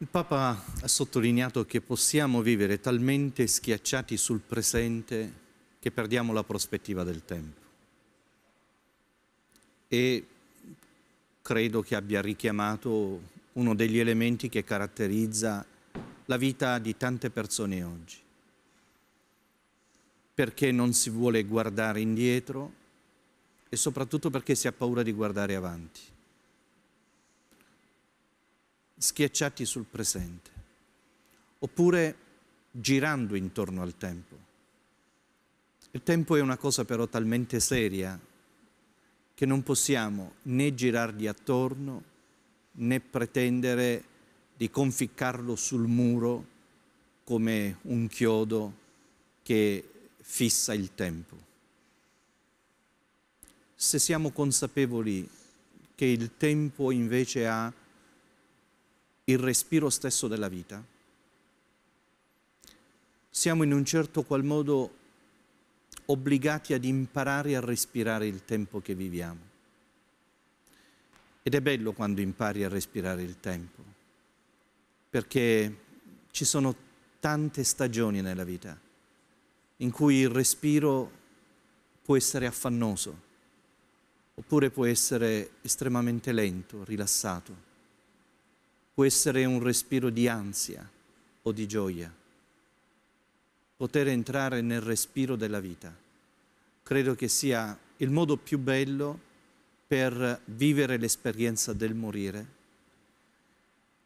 Il Papa ha sottolineato che possiamo vivere talmente schiacciati sul presente che perdiamo la prospettiva del tempo. E credo che abbia richiamato uno degli elementi che caratterizza la vita di tante persone oggi. Perché non si vuole guardare indietro e soprattutto perché si ha paura di guardare avanti schiacciati sul presente, oppure girando intorno al tempo. Il tempo è una cosa però talmente seria che non possiamo né girargli attorno né pretendere di conficcarlo sul muro come un chiodo che fissa il tempo. Se siamo consapevoli che il tempo invece ha il respiro stesso della vita. Siamo in un certo qual modo obbligati ad imparare a respirare il tempo che viviamo. Ed è bello quando impari a respirare il tempo, perché ci sono tante stagioni nella vita in cui il respiro può essere affannoso, oppure può essere estremamente lento, rilassato può essere un respiro di ansia o di gioia. Poter entrare nel respiro della vita credo che sia il modo più bello per vivere l'esperienza del morire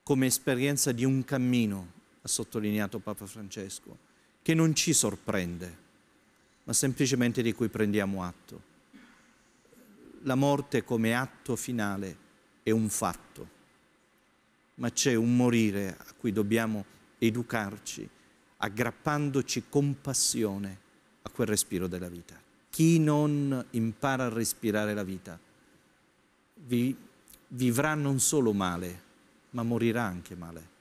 come esperienza di un cammino, ha sottolineato Papa Francesco, che non ci sorprende, ma semplicemente di cui prendiamo atto. La morte come atto finale è un fatto ma c'è un morire a cui dobbiamo educarci, aggrappandoci con passione a quel respiro della vita. Chi non impara a respirare la vita vi, vivrà non solo male, ma morirà anche male.